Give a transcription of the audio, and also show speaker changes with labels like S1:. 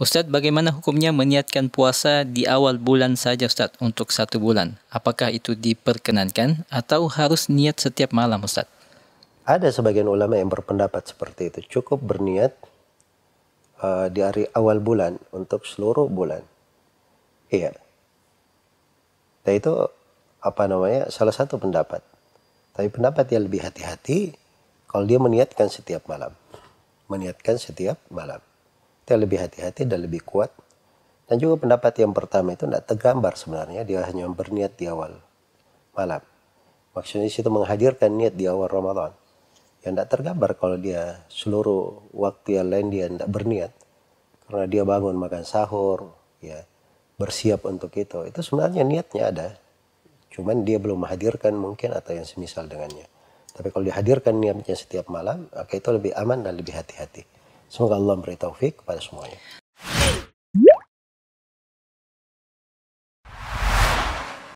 S1: Ustadz, bagaimana hukumnya meniatkan puasa di awal bulan saja Ustadz untuk satu bulan? Apakah itu diperkenankan atau harus niat setiap malam Ustadz?
S2: Ada sebagian ulama yang berpendapat seperti itu. Cukup berniat uh, di hari awal bulan untuk seluruh bulan. Iya. Dan itu apa namanya salah satu pendapat. Tapi pendapat yang lebih hati-hati kalau dia meniatkan setiap malam. Meniatkan setiap malam kita lebih hati-hati dan lebih kuat. Dan juga pendapat yang pertama itu tidak tergambar sebenarnya, dia hanya berniat di awal malam. Maksudnya situ menghadirkan niat di awal Ramadan. Yang tidak tergambar kalau dia seluruh waktu yang lain dia tidak berniat. Karena dia bangun makan sahur, ya bersiap untuk itu. Itu sebenarnya niatnya ada. Cuman dia belum menghadirkan mungkin atau yang semisal dengannya. Tapi kalau dihadirkan niatnya setiap malam, maka itu lebih aman dan lebih hati-hati. Semoga Allah memberi taufik kepada semuanya.